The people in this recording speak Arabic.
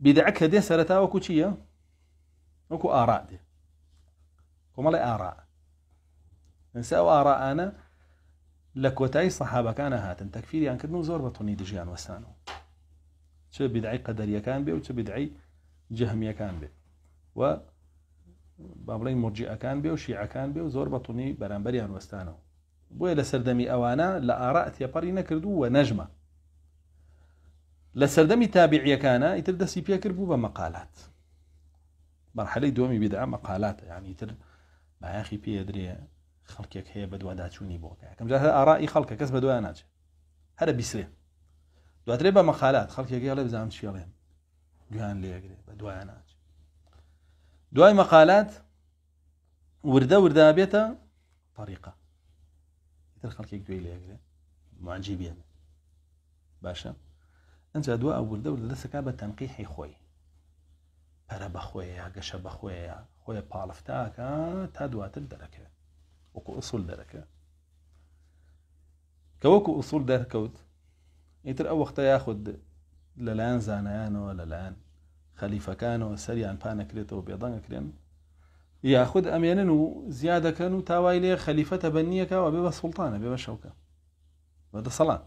بدعك هدي سرتا وكو تشيا وكو آراء دي ومالي آراء نساو آراء أنا لكوتاي صحابة كان هاتن تكفيري يعني كدنو زور بطني دجيان وسانو شو بدعي قدرية كان بي وشو بدعي جهمية كان بي و بابلي مرجئة كان بي وشيعة كان بي وزور بطني برانبريان وستانو بوي لسردمي أوانا لآراء تيباري نكردو ونجمه لسردمي تابعي كان يتر دسي بيا كربو مقالات مرحلة دومي بدعة مقالات يعني يتر بايخي أدري خلقك هي بدو بوك يعني كم جاه آرائي خلقك كسب بدو أناج هذا بيسري أدري مقالات خلقك يلا بزعم شيلين جوان لي أدري بدو أناج دواي مقالات وردة وردة بيتا طريقة يتر خلقك دوي لي أدري معجبين باشا ئەنج دووە ئەوردەور دەسەکە بە تەنقیحی خۆی پەرە بەخۆیە گەشە بەخۆیە خۆیە پاڵفتاکە تا دواتر دەرەکەوێت وەکو ئوسول دەرەکە کە وەکو ئوسول دەرکەوت ئیتر ئەو وەختە یاخود لەلایەن زانایانەوە لەلایەن خەلیفەکانەوە سەریان پانەکرێتەوە بێدەنگەکرێن یاخود ئەمێنن و زیادەکەن و تاوای لێ خەلیفەتە بەنیەکە و بێ سلطانه سوڵتانە بێ و ده صلات